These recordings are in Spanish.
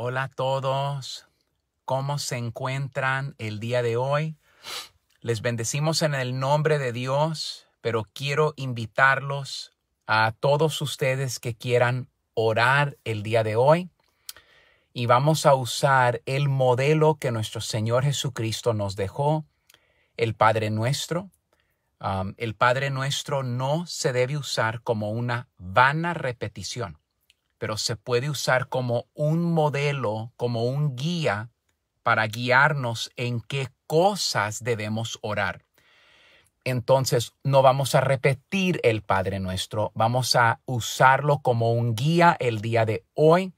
Hola a todos, ¿cómo se encuentran el día de hoy? Les bendecimos en el nombre de Dios, pero quiero invitarlos a todos ustedes que quieran orar el día de hoy y vamos a usar el modelo que nuestro Señor Jesucristo nos dejó, el Padre Nuestro. Um, el Padre Nuestro no se debe usar como una vana repetición pero se puede usar como un modelo, como un guía para guiarnos en qué cosas debemos orar. Entonces, no vamos a repetir el Padre nuestro, vamos a usarlo como un guía el día de hoy.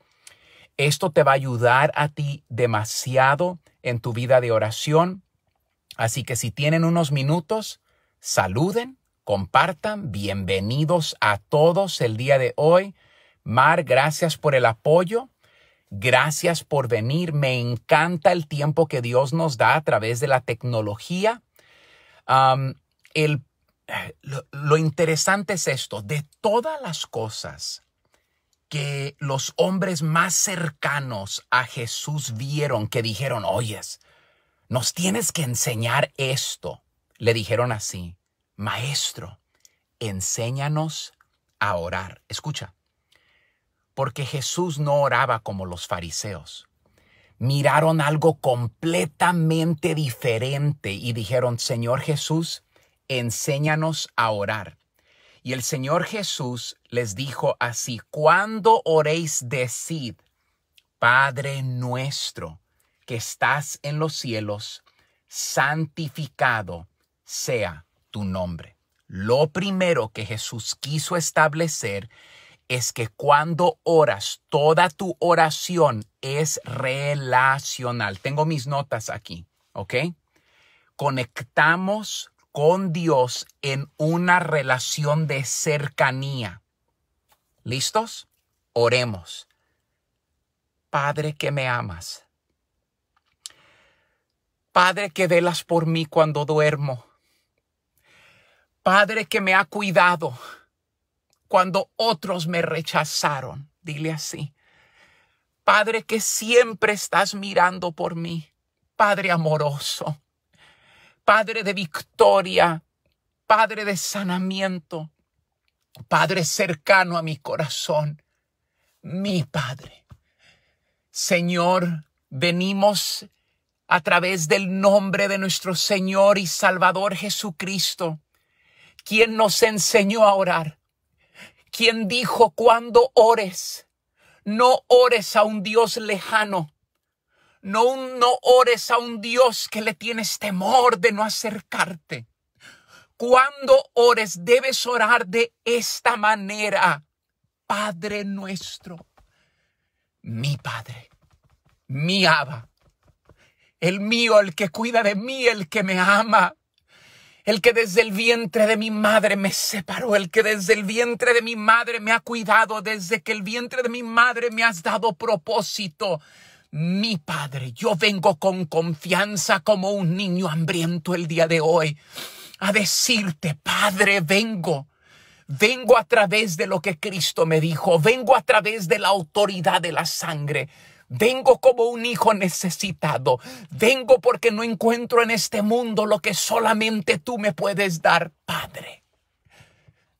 Esto te va a ayudar a ti demasiado en tu vida de oración. Así que si tienen unos minutos, saluden, compartan. Bienvenidos a todos el día de hoy. Mar, gracias por el apoyo. Gracias por venir. Me encanta el tiempo que Dios nos da a través de la tecnología. lo, lo interesante es esto, de todas las cosas que los hombres más cercanos a Jesús vieron, que dijeron, oyes, nos tienes que enseñar esto. Le dijeron así, maestro, enséñanos a orar. Escucha porque Jesús no oraba como los fariseos. Miraron algo completamente diferente y dijeron, Señor Jesús, enséñanos a orar. Y el Señor Jesús les dijo así, cuando oréis, decid, Padre nuestro, que estás en los cielos, santificado sea tu nombre. Lo primero que Jesús quiso establecer es que cuando oras, toda tu oración es relacional. Tengo mis notas aquí, ¿ok? Conectamos con Dios en una relación de cercanía. ¿Listos? Oremos. Padre que me amas. Padre que velas por mí cuando duermo. Padre que me ha cuidado cuando otros me rechazaron. Dile así. Padre que siempre estás mirando por mí. Padre amoroso. Padre de victoria. Padre de sanamiento. Padre cercano a mi corazón. Mi Padre. Señor, venimos a través del nombre de nuestro Señor y Salvador Jesucristo, quien nos enseñó a orar quien dijo, cuando ores, no ores a un Dios lejano. No, no ores a un Dios que le tienes temor de no acercarte. Cuando ores, debes orar de esta manera. Padre nuestro, mi Padre, mi Abba, el mío, el que cuida de mí, el que me ama, el que desde el vientre de mi madre me separó, el que desde el vientre de mi madre me ha cuidado, desde que el vientre de mi madre me has dado propósito. Mi Padre, yo vengo con confianza como un niño hambriento el día de hoy a decirte, Padre, vengo. Vengo a través de lo que Cristo me dijo, vengo a través de la autoridad de la sangre, Vengo como un hijo necesitado. Vengo porque no encuentro en este mundo lo que solamente tú me puedes dar, Padre.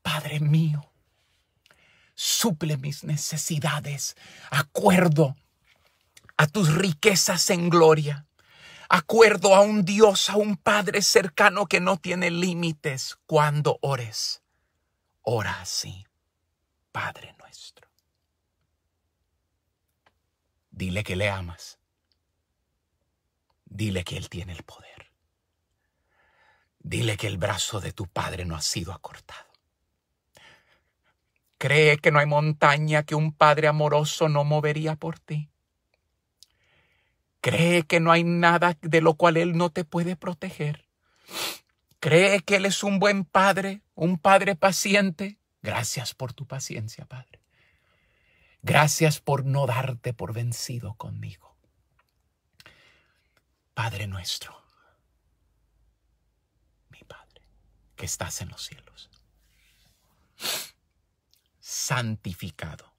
Padre mío, suple mis necesidades. Acuerdo a tus riquezas en gloria. Acuerdo a un Dios, a un Padre cercano que no tiene límites cuando ores. Ora así, Padre nuestro. Dile que le amas. Dile que Él tiene el poder. Dile que el brazo de tu Padre no ha sido acortado. Cree que no hay montaña que un Padre amoroso no movería por ti. Cree que no hay nada de lo cual Él no te puede proteger. Cree que Él es un buen Padre, un Padre paciente. Gracias por tu paciencia, Padre. Gracias por no darte por vencido conmigo. Padre nuestro, mi Padre, que estás en los cielos, santificado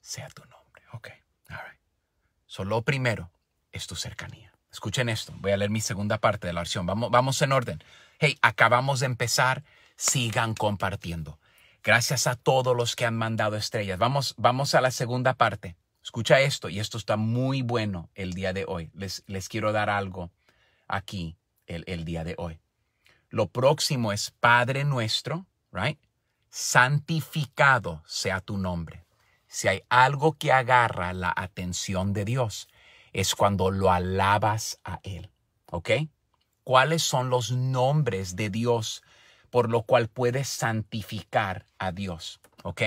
sea tu nombre. Ok, Solo primero es tu cercanía. Escuchen esto, voy a leer mi segunda parte de la oración. Vamos, vamos en orden. Hey, acabamos de empezar, sigan compartiendo. Gracias a todos los que han mandado estrellas. Vamos, vamos a la segunda parte. Escucha esto y esto está muy bueno el día de hoy. Les, quiero dar algo aquí el, el día de hoy. Lo próximo es Padre nuestro, right? Santificado sea tu nombre. Si hay algo que agarra la atención de Dios, es cuando lo alabas a Él. ¿Ok? ¿Cuáles son los nombres de Dios por lo cual puedes santificar a Dios. ¿Ok?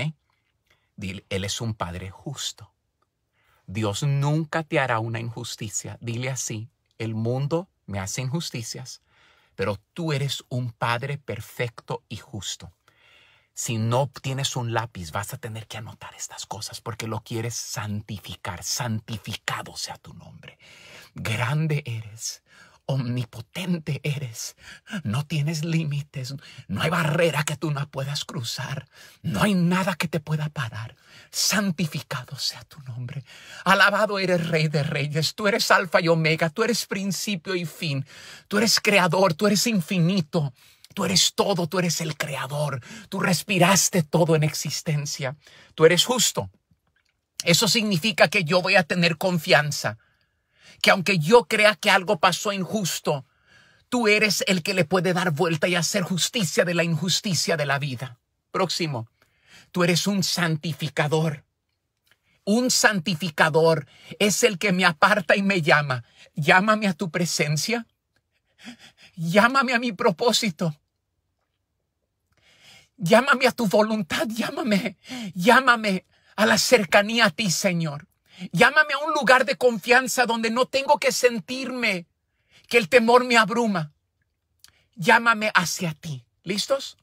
Dile, Él es un Padre justo. Dios nunca te hará una injusticia. Dile así, el mundo me hace injusticias, pero tú eres un Padre perfecto y justo. Si no tienes un lápiz, vas a tener que anotar estas cosas porque lo quieres santificar. Santificado sea tu nombre. Grande eres omnipotente eres, no tienes límites, no hay barrera que tú no puedas cruzar, no hay nada que te pueda parar. Santificado sea tu nombre. Alabado eres Rey de Reyes, tú eres Alfa y Omega, tú eres principio y fin, tú eres creador, tú eres infinito. Tú eres todo, tú eres el creador, tú respiraste todo en existencia, tú eres justo. Eso significa que yo voy a tener confianza que aunque yo crea que algo pasó injusto, tú eres el que le puede dar vuelta y hacer justicia de la injusticia de la vida. Próximo, tú eres un santificador. Un santificador es el que me aparta y me llama. Llámame a tu presencia. Llámame a mi propósito. Llámame a tu voluntad. Llámame. Llámame a la cercanía a ti, Señor. Llámame a un lugar de confianza donde no tengo que sentirme que el temor me abruma. Llámame hacia ti. ¿Listos?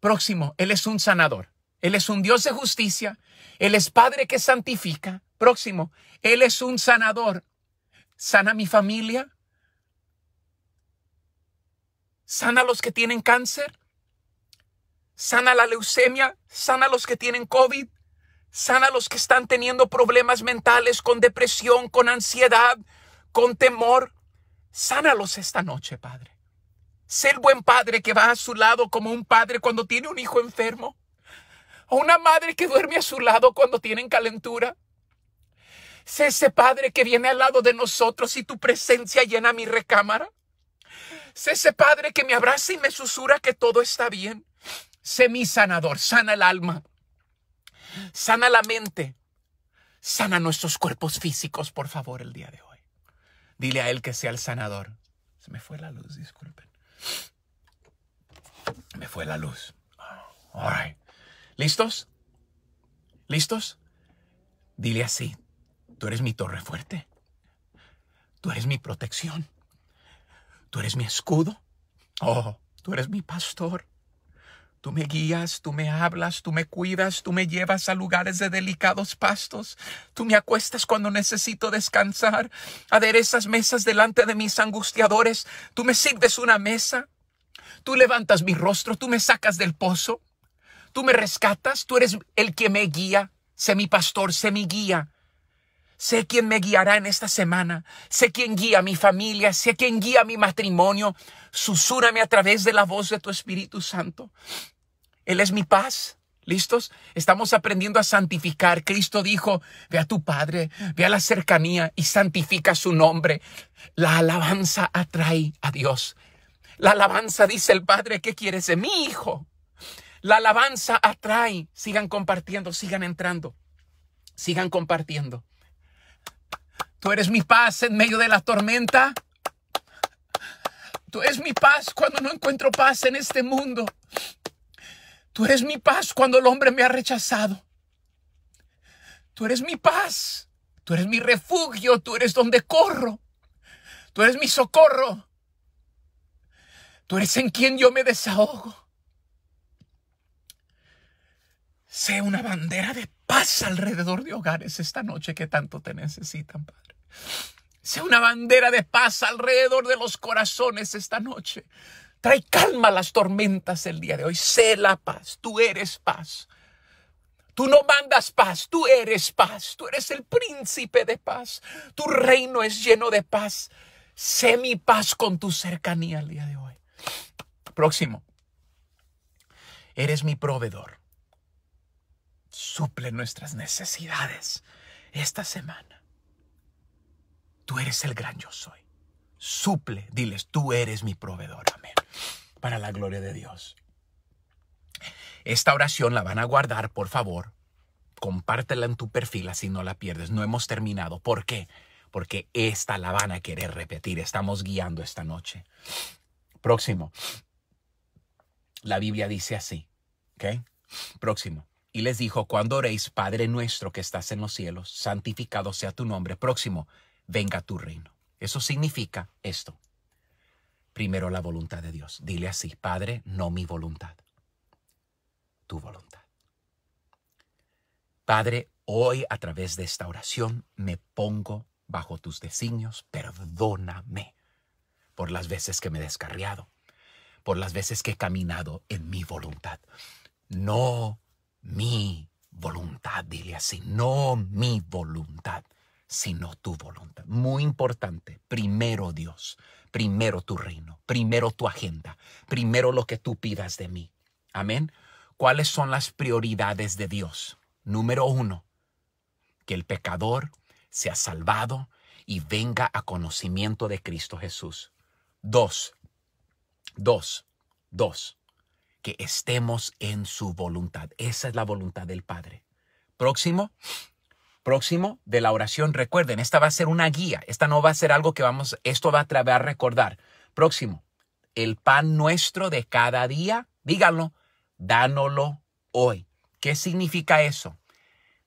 Próximo, Él es un sanador. Él es un Dios de justicia. Él es Padre que santifica. Próximo, Él es un sanador. Sana mi familia. Sana a los que tienen cáncer. Sana la leucemia. Sana a los que tienen COVID. Sana los que están teniendo problemas mentales, con depresión, con ansiedad, con temor. Sánalos esta noche, Padre. Sé el buen padre que va a su lado como un padre cuando tiene un hijo enfermo. O una madre que duerme a su lado cuando tienen calentura. Sé ese padre que viene al lado de nosotros y tu presencia llena mi recámara. Sé ese padre que me abraza y me susura que todo está bien. Sé mi sanador, sana el alma. Sana la mente. Sana nuestros cuerpos físicos, por favor, el día de hoy. Dile a Él que sea el sanador. Se me fue la luz, disculpen. Me fue la luz. ¿Listos? ¿Listos? Dile así. Tú eres mi torre fuerte. Tú eres mi protección. Tú eres mi escudo. Oh, tú eres mi pastor. Tú me guías, tú me hablas, tú me cuidas, tú me llevas a lugares de delicados pastos, tú me acuestas cuando necesito descansar, aderezas mesas delante de mis angustiadores, tú me sirves una mesa, tú levantas mi rostro, tú me sacas del pozo, tú me rescatas, tú eres el que me guía, sé mi pastor, sé mi guía. Sé quién me guiará en esta semana. Sé quién guía mi familia. Sé quién guía mi matrimonio. Susúrame a través de la voz de tu Espíritu Santo. Él es mi paz. ¿Listos? Estamos aprendiendo a santificar. Cristo dijo, ve a tu Padre, ve a la cercanía y santifica su nombre. La alabanza atrae a Dios. La alabanza dice el Padre, ¿qué quieres de mi hijo? La alabanza atrae. Sigan compartiendo, sigan entrando. Sigan compartiendo. Tú eres mi paz en medio de la tormenta. Tú eres mi paz cuando no encuentro paz en este mundo. Tú eres mi paz cuando el hombre me ha rechazado. Tú eres mi paz. Tú eres mi refugio. Tú eres donde corro. Tú eres mi socorro. Tú eres en quien yo me desahogo. Sé una bandera de paz alrededor de hogares esta noche que tanto te necesitan, Padre. Sé una bandera de paz alrededor de los corazones esta noche. Trae calma a las tormentas el día de hoy. Sé la paz. Tú eres paz. Tú no mandas paz, tú eres paz, tú eres el príncipe de paz, tu reino es lleno de paz. Sé mi paz con tu cercanía el día de hoy. Próximo, eres mi proveedor. Suple nuestras necesidades esta semana. Tú eres el gran yo soy suple. Diles, tú eres mi proveedor. Amén. Para la gloria de Dios. Esta oración la van a guardar, por favor. Compártela en tu perfil, así no la pierdes. No hemos terminado. ¿Por qué? Porque esta la van a querer repetir. Estamos guiando esta noche. Próximo. La Biblia dice así. ¿Ok? Próximo. Y les dijo, cuando oréis, Padre nuestro que estás en los cielos, santificado sea tu nombre. Próximo, venga tu reino. Eso significa esto. Primero la voluntad de Dios. Dile así, Padre, no mi voluntad, tu voluntad. Padre, hoy a través de esta oración me pongo bajo tus designios. Perdóname por las veces que me he descarriado, por las veces que he caminado en mi voluntad. No mi voluntad, dile así, no mi voluntad, sino tu voluntad. Muy importante, primero Dios, primero tu reino, primero tu agenda, primero lo que tú pidas de mí. Amén. ¿Cuáles son las prioridades de Dios? Número uno, que el pecador sea salvado y venga a conocimiento de Cristo Jesús. Dos, dos, dos, que estemos en su voluntad. Esa es la voluntad del Padre. Próximo, próximo de la oración. Recuerden, esta va a ser una guía. Esta no va a ser algo que vamos, esto va a traer a recordar. Próximo, el pan nuestro de cada día, díganlo, dánoslo hoy. ¿Qué significa eso?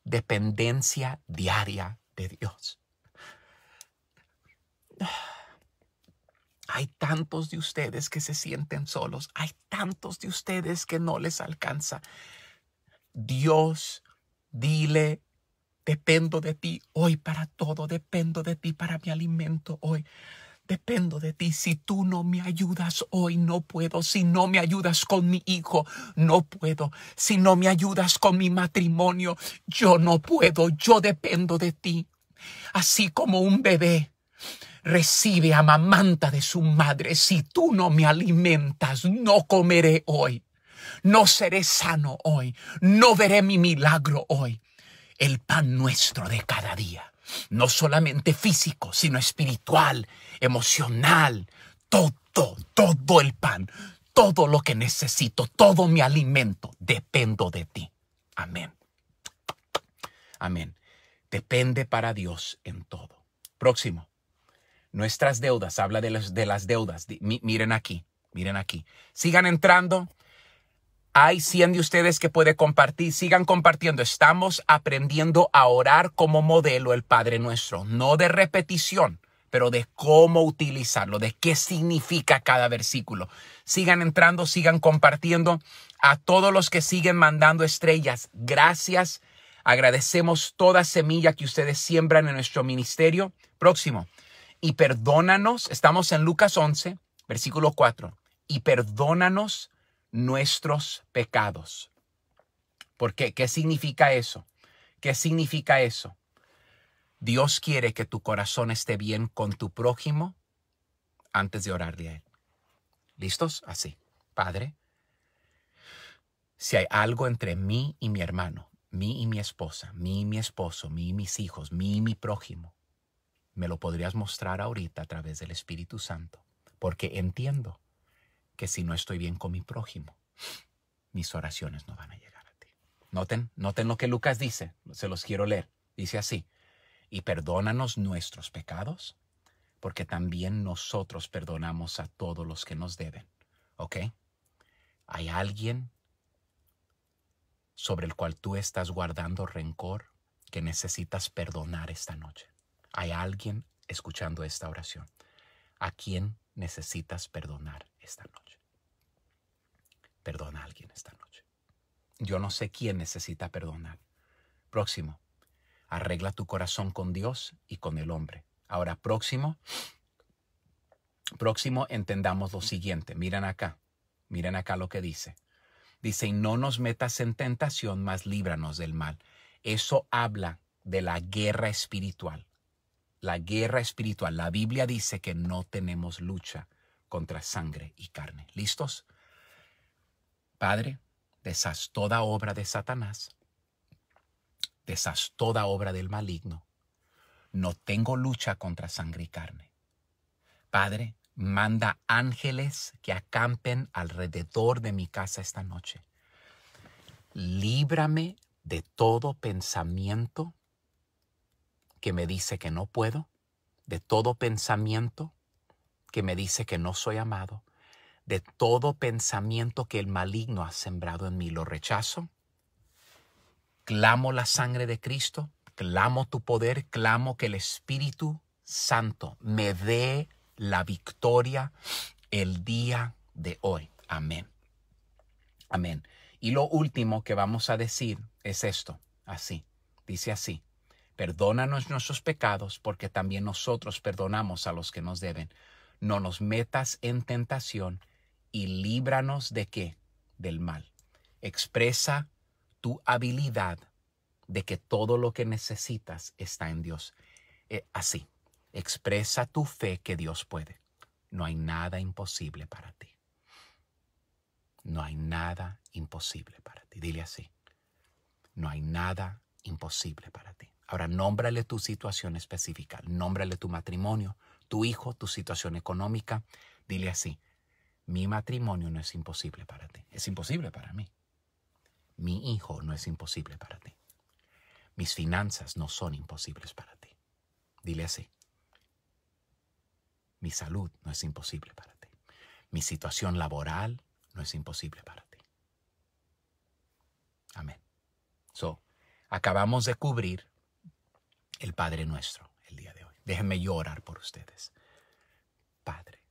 Dependencia diaria de Dios. Hay tantos de ustedes que se sienten solos. Hay tantos de ustedes que no les alcanza. Dios, dile Dependo de ti hoy para todo. Dependo de ti para mi alimento hoy. Dependo de ti. Si tú no me ayudas hoy, no puedo. Si no me ayudas con mi hijo, no puedo. Si no me ayudas con mi matrimonio, yo no puedo. Yo dependo de ti. Así como un bebé recibe a mamanta de su madre. Si tú no me alimentas, no comeré hoy. No seré sano hoy. No veré mi milagro hoy el pan nuestro de cada día, no solamente físico, sino espiritual, emocional, todo, todo el pan, todo lo que necesito, todo mi alimento, dependo de ti. Amén. Amén. Depende para Dios en todo. Próximo. Nuestras deudas, habla de, las deudas. Miren aquí, miren aquí. Sigan entrando hay 100 de ustedes que puede compartir. Sigan compartiendo. Estamos aprendiendo a orar como modelo el Padre Nuestro. No de repetición, pero de cómo utilizarlo, de qué significa cada versículo. Sigan entrando, sigan compartiendo. A todos los que siguen mandando estrellas, gracias. Agradecemos toda semilla que ustedes siembran en nuestro ministerio. Próximo. Y perdónanos, estamos en Lucas 11, versículo 4. Y perdónanos nuestros pecados. ¿Por qué? ¿Qué significa eso? ¿Qué significa eso? Dios quiere que tu corazón esté bien con tu prójimo antes de orarle a Él. ¿Listos? Así. Padre, si hay algo entre mí y mi hermano, mí y mi esposa, mí y mi esposo, mí y mis hijos, mí y mi prójimo, me lo podrías mostrar ahorita a través del Espíritu Santo, porque entiendo que si no estoy bien con mi prójimo, mis oraciones no van a llegar a ti. Noten, noten lo que Lucas dice, se los quiero leer. Dice así, y perdónanos nuestros pecados, porque también nosotros perdonamos a todos los que nos deben. ¿Ok? Hay alguien sobre el cual tú estás guardando rencor que necesitas perdonar esta noche. Hay alguien escuchando esta oración a quien necesitas perdonar esta noche. Perdona a alguien esta noche. Yo no sé quién necesita perdonar. Próximo, arregla tu corazón con Dios y con el hombre. Ahora, próximo, próximo entendamos lo siguiente. Miren acá, miren acá lo que dice. Dice, y no nos metas en tentación, mas líbranos del mal. Eso habla de la guerra espiritual. La guerra espiritual. La Biblia dice que no tenemos lucha contra sangre y carne. ¿Listos? Padre, deshaz toda obra de Satanás. Deshaz toda obra del maligno. No tengo lucha contra sangre y carne. Padre, manda ángeles que acampen alrededor de mi casa esta noche. Líbrame de todo pensamiento que me dice que no puedo, de todo pensamiento que me dice que no soy amado, de todo pensamiento que el maligno ha sembrado en mí, lo rechazo. Clamo la sangre de Cristo, clamo tu poder, clamo que el Espíritu Santo me dé la victoria el día de hoy. Amén. Amén. Y lo último que vamos a decir es esto, así, dice así. Perdónanos nuestros pecados porque también nosotros perdonamos a los que nos deben no nos metas en tentación y líbranos de qué? Del mal. Expresa tu habilidad de que todo lo que necesitas está en Dios. Eh, así, expresa tu fe que Dios puede. No hay nada imposible para ti. No hay nada imposible para ti. Dile así. No hay nada imposible para ti. Ahora, nómbrale tu situación específica. Nómbrale tu matrimonio tu hijo, tu situación económica. Dile así, mi matrimonio no es imposible para ti, es imposible para mí. Mi hijo no es imposible para ti. Mis finanzas no son imposibles para ti. Dile así, mi salud no es imposible para ti. Mi situación laboral no es imposible para ti. Amén. So, acabamos de cubrir el Padre Nuestro. Déjenme llorar por ustedes. Padre,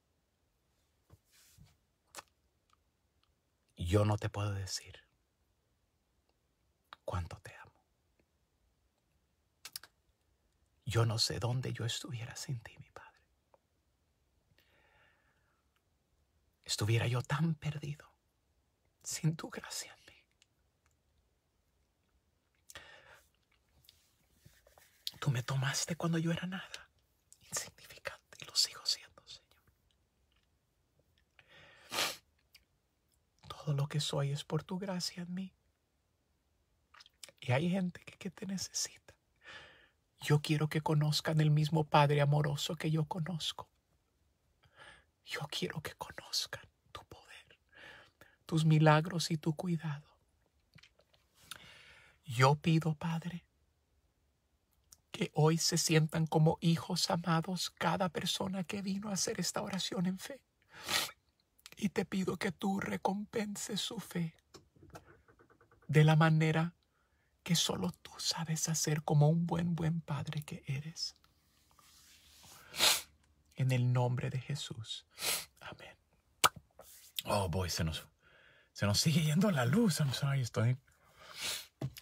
yo no te puedo decir cuánto te amo. Yo no sé dónde yo estuviera sin ti, mi Padre. Estuviera yo tan perdido sin tu gracia en mí. Tú me tomaste cuando yo era nada sigo siendo, Señor. Todo lo que soy es por tu gracia en mí. Y hay gente que, te necesita. Yo quiero que conozcan el mismo Padre amoroso que yo conozco. Yo quiero que conozcan tu poder, tus milagros y tu cuidado. Yo pido, Padre, que hoy se sientan como hijos amados cada persona que vino a hacer esta oración en fe. Y te pido que tú recompenses su fe de la manera que solo tú sabes hacer como un buen, buen padre que eres. En el nombre de Jesús. Amén. Oh, boy, se nos, se nos sigue yendo la luz. I'm estoy,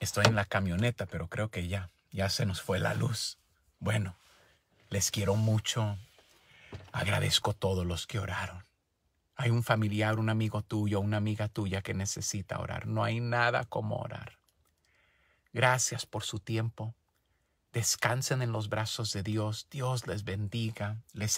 estoy en la camioneta, pero creo que ya ya se nos fue la luz. Bueno, les quiero mucho. Agradezco a todos los que oraron. Hay un familiar, un amigo tuyo, una amiga tuya que necesita orar. No hay nada como orar. Gracias por su tiempo. Descansen en los brazos de Dios. Dios les bendiga. Les